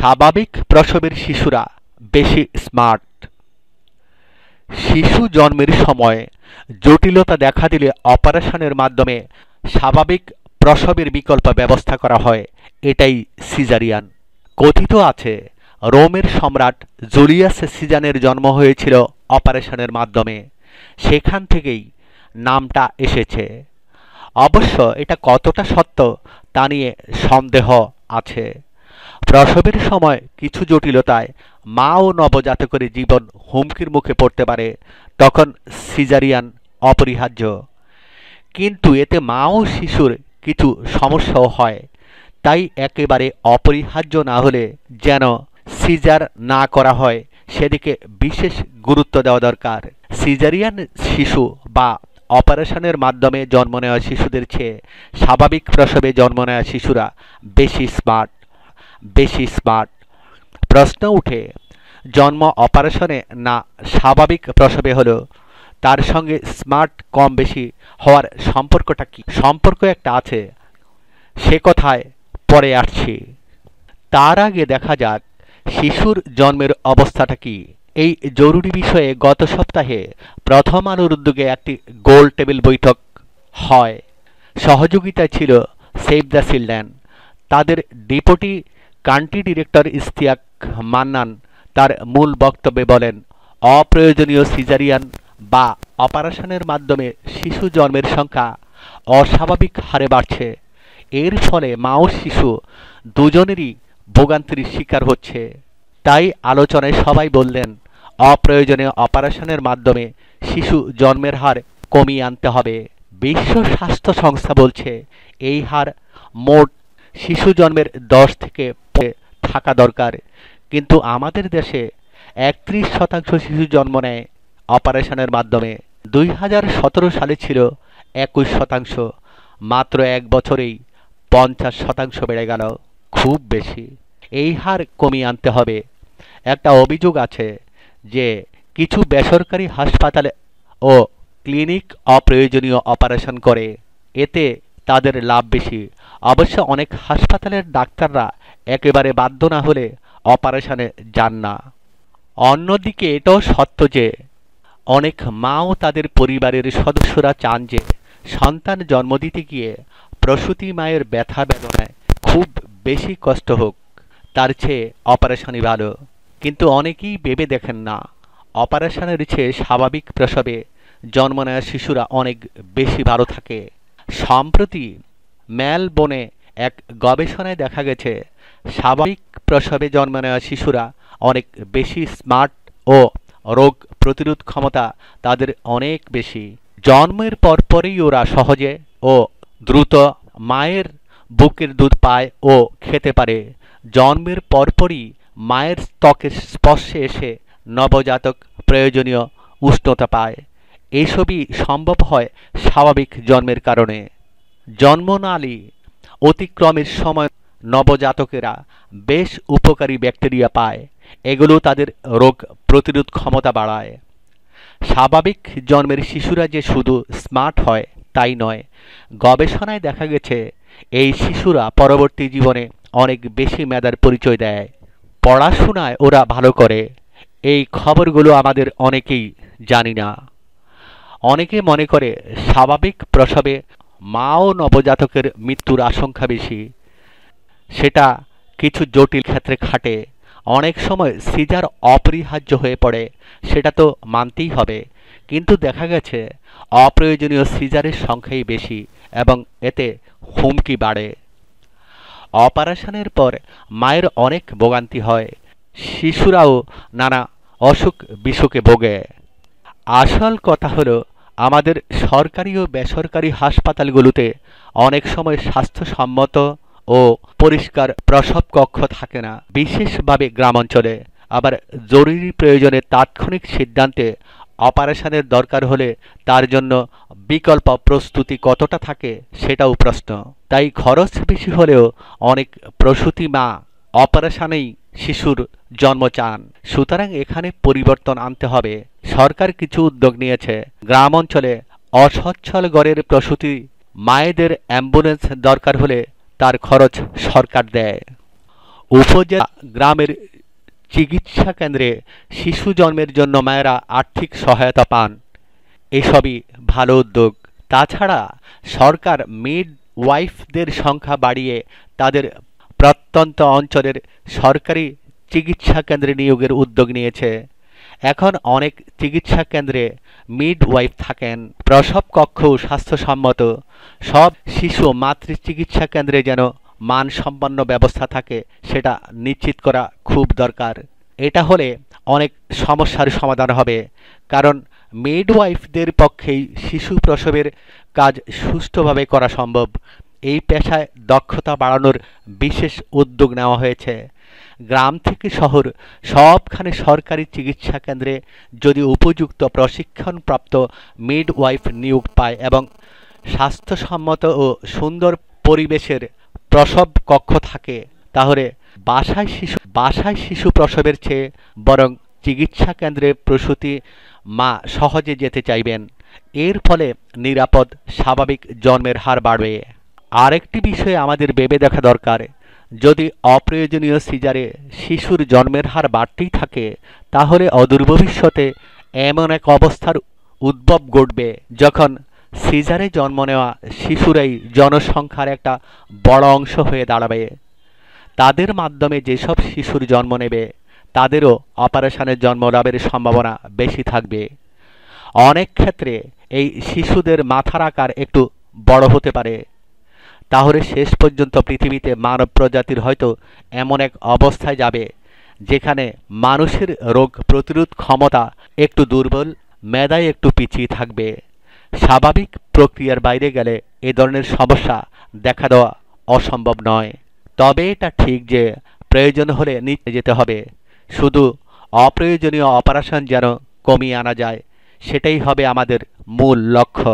স্বাভাবিক প্রসবের শিশুরা বেশি স্মার্ট শিশু জন্মের সময় জটিলতা দেখা দিলে অপারেশনের মাধ্যমে স্বাভাবিক প্রসবের বিকল্প ব্যবস্থা করা হয় এটাই সিজারিয়ান কথিত আছে রোমের সম্রাট জুলিয়াস সিজানের জন্ম হয়েছিল অপারেশনের মাধ্যমে সেখান থেকেই নামটা এসেছে অবশ্য এটা কতটা সত্য তা নিয়ে সন্দেহ আছে প্রসবের সময় কিছু জটিলতায় মা ও নবজাতকের জীবন হুমকির মুখে পড়তে পারে তখন সিজারিয়ান অপরিহার্য কিন্তু এতে মা ও শিশুর কিছু সমস্যাও হয় তাই একেবারে অপরিহার্য না হলে যেন সিজার না করা হয় সেদিকে বিশেষ গুরুত্ব দেওয়া দরকার সিজারিয়ান শিশু বা অপারেশনের মাধ্যমে জন্ম নেওয়া শিশুদের চেয়ে স্বাভাবিক প্রসবে জন্ম নেওয়া শিশুরা বেশি স্মার্ট বেশি স্মার্ট প্রশ্ন উঠে জন্ম অপারেশনে না স্বাভাবিক প্রসবে হলো তার সঙ্গে স্মার্ট কম বেশি হওয়ার সম্পর্কটা কি সম্পর্ক একটা আছে সে কথায় পরে আসছি তার আগে দেখা যাক শিশুর জন্মের অবস্থাটা কি এই জরুরি বিষয়ে গত সপ্তাহে প্রথম আলোর উদ্যোগে একটি গোল টেবিল বৈঠক হয় সহযোগিতায় ছিল সেভ দ্য চিলড্রেন তাদের deputy country director Istiaque Mannan তার মূল বক্তব্যে বলেন অপ্রয়োজনীয় সিজারিয়ান বা অপারেশনের মাধ্যমে শিশু জন্মের সংখ্যা অস্বাভাবিক হারে বাড়ছে এর ফলে মা ও শিশু দুজনেরই ভোগান্তির শিকার হচ্ছে তাই আলোচনায় সবাই বললেন অপ্রয়োজনীয় অপারেশনের মাধ্যমে শিশু জন্মের হার কমিয়ে আনতে হবে বিশ্ব স্বাস্থ্য সংস্থা বলছে এই হার মোট শিশু জন্মের দশ থেকে থাকা দরকার কিন্তু আমাদের দেশে একত্রিশ শতাংশ শিশু জন্ম নেয় অপারেশনের মাধ্যমে দুই হাজার সতেরো সালে ছিল একুশ শতাংশ মাত্র এক বছরেই পঞ্চাশ শতাংশ বেড়ে গেল খুব বেশি এই হার কমিয়ে আনতে হবে একটা অভিযোগ আছে যে কিছু বেসরকারি হাসপাতালে ও ক্লিনিক অপ্রয়োজনীয় অপারেশন করে এতে তাদের লাভ বেশি অবশ্য অনেক হাসপাতালের ডাক্তাররা একেবারে বাধ্য না হলে অপারেশনে যান না অন্যদিকে এটাও সত্য যে অনেক মাও তাদের পরিবারের সদস্যরা চান যে সন্তান জন্ম দিতে গিয়ে প্রসূতি মায়ের ব্যথা বেদনায় খুব বেশি কষ্ট হোক তার চেয়ে অপারেশনই ভালো কিন্তু অনেকেই ভেবে দেখেন না অপারেশনের চেয়ে স্বাভাবিক প্রসবে জন্ম নেওয়া শিশুরা অনেক বেশি ভালো থাকে সম্প্রতি ম্যালবোনে এক গবেষণায় দেখা গেছে স্বাভাবিক প্রসবে জন্ম নেওয়া শিশুরা অনেক বেশি স্মার্ট ও রোগ প্রতিরোধ ক্ষমতা তাদের অনেক বেশি জন্মের পরপরই ওরা সহজে ও দ্রুত মায়ের বুকের দুধ পায় ও খেতে পারে জন্মের পরপরই মায়ের ত্বকের স্পর্শে এসে নবজাতক প্রয়োজনীয় উষ্ণতা পায় এইসবই সম্ভব হয় স্বাভাবিক জন্মের কারণে জন্মনালী অতিক্রমের সময় নবজাতকেরা বেশ উপকারী ব্যাকটেরিয়া পায় এগুলো তাদের রোগ প্রতিরোধ ক্ষমতা বাড়ায় স্বাভাবিক জন্মের শিশুরা যে শুধু স্মার্ট হয় তাই নয় গবেষণায় দেখা গেছে এই শিশুরা পরবর্তী জীবনে অনেক বেশি মেধার পরিচয় দেয় পড়াশোনায় ওরা ভালো করে এই খবরগুলো আমাদের অনেকেই জানি না অনেকে মনে করে স্বাভাবিক প্রসবে মা ও নবজাতকের মৃত্যুর আশঙ্কা বেশি সেটা কিছু জটিল ক্ষেত্রে খাটে অনেক সময় সিজার অপরিহার্য হয়ে পড়ে সেটা তো মানতেই হবে কিন্তু দেখা গেছে অপ্রয়োজনীয় সিজারের সংখ্যাই বেশি এবং এতে হুমকি বাড়ে অপারেশনের পর মায়ের অনেক ভোগান্তি হয় শিশুরাও নানা অসুখ বিসুখে ভোগে আসল কথা হলো আমাদের সরকারি ও বেসরকারি হাসপাতালগুলোতে অনেক সময় স্বাস্থ্যসম্মত ও পরিষ্কার প্রসব কক্ষ থাকে না বিশেষভাবে গ্রামাঞ্চলে আবার জরুরি প্রয়োজনে তাৎক্ষণিক সিদ্ধান্তে অপারেশনের দরকার হলে তার জন্য বিকল্প প্রস্তুতি কতটা থাকে সেটাও প্রশ্ন তাই খরচ বেশি হলেও অনেক প্রসূতি মা অপারেশনেই শিশুর জন্ম চান সুতরাং এখানে পরিবর্তন আনতে হবে সরকার কিছু উদ্যোগ নিয়েছে গ্রাম অঞ্চলে অসচ্ছল গড়ের প্রসূতি মায়েদের অ্যাম্বুলেন্স দরকার হলে তার খরচ সরকার দেয় উপজেলা গ্রামের চিকিৎসা কেন্দ্রে শিশু জন্মের জন্য মায়েরা আর্থিক সহায়তা পান এসবই ভালো উদ্যোগ তাছাড়া সরকার মিড ওয়াইফদের সংখ্যা বাড়িয়ে তাদের প্রত্যন্ত অঞ্চলের সরকারি চিকিৎসা কেন্দ্রে নিয়োগের উদ্যোগ নিয়েছে এখন অনেক চিকিৎসা কেন্দ্রে মিড ওয়াইফ থাকেন প্রসব কক্ষ স্বাস্থ্যসম্মত সব শিশু মাতৃ চিকিৎসা কেন্দ্রে যেন মানসম্পন্ন ব্যবস্থা থাকে সেটা নিশ্চিত করা খুব দরকার এটা হলে অনেক সমস্যার সমাধান হবে কারণ মিড ওয়াইফদের পক্ষেই শিশু প্রসবের কাজ সুষ্ঠুভাবে করা সম্ভব এই পেশায় দক্ষতা বাড়ানোর বিশেষ উদ্যোগ নেওয়া হয়েছে গ্রাম থেকে শহর সবখানে সরকারি চিকিৎসা কেন্দ্রে যদি উপযুক্ত প্রশিক্ষণপ্রাপ্ত মিড ওয়াইফ নিয়োগ পায় এবং স্বাস্থ্যসম্মত ও সুন্দর পরিবেশের প্রসব কক্ষ থাকে তাহলে বাসায় শিশু বাসায় শিশু প্রসবের চেয়ে বরং চিকিৎসা কেন্দ্রে প্রসূতি মা সহজে যেতে চাইবেন এর ফলে নিরাপদ স্বাভাবিক জন্মের হার বাড়বে আরেকটি বিষয়ে আমাদের ভেবে দেখা দরকার যদি অপ্রয়োজনীয় সিজারে শিশুর জন্মের হার বাড়তেই থাকে তাহলে অদূর ভবিষ্যতে এমন এক অবস্থার উদ্ভব ঘটবে যখন সিজারে জন্ম নেওয়া শিশুরাই জনসংখ্যার একটা বড় অংশ হয়ে দাঁড়াবে তাদের মাধ্যমে যেসব শিশুর জন্ম নেবে তাদেরও অপারেশনের জন্ম লাভের সম্ভাবনা বেশি থাকবে অনেক ক্ষেত্রে এই শিশুদের মাথার আকার একটু বড় হতে পারে তাহলে শেষ পর্যন্ত পৃথিবীতে মানব প্রজাতির হয়তো এমন এক অবস্থায় যাবে যেখানে মানুষের রোগ প্রতিরোধ ক্ষমতা একটু দুর্বল মেদায় একটু পিছিয়ে থাকবে স্বাভাবিক প্রক্রিয়ার বাইরে গেলে এ ধরনের সমস্যা দেখা দেওয়া অসম্ভব নয় তবে এটা ঠিক যে প্রয়োজন হলে নিতে যেতে হবে শুধু অপ্রয়োজনীয় অপারেশন যেন কমিয়ে আনা যায় সেটাই হবে আমাদের মূল লক্ষ্য